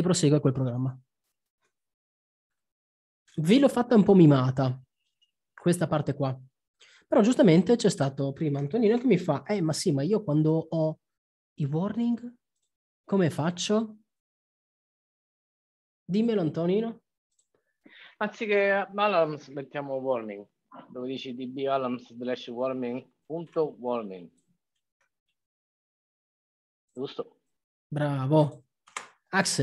e prosegue quel programma. Ve l'ho fatta un po' mimata, questa parte qua. Però giustamente c'è stato prima Antonino che mi fa, eh ma sì, ma io quando ho i warning, come faccio? Dimmelo Antonino. Anziché balance mettiamo warning, dove dici db balance slash warning punto warning. Giusto? Bravo. Axel.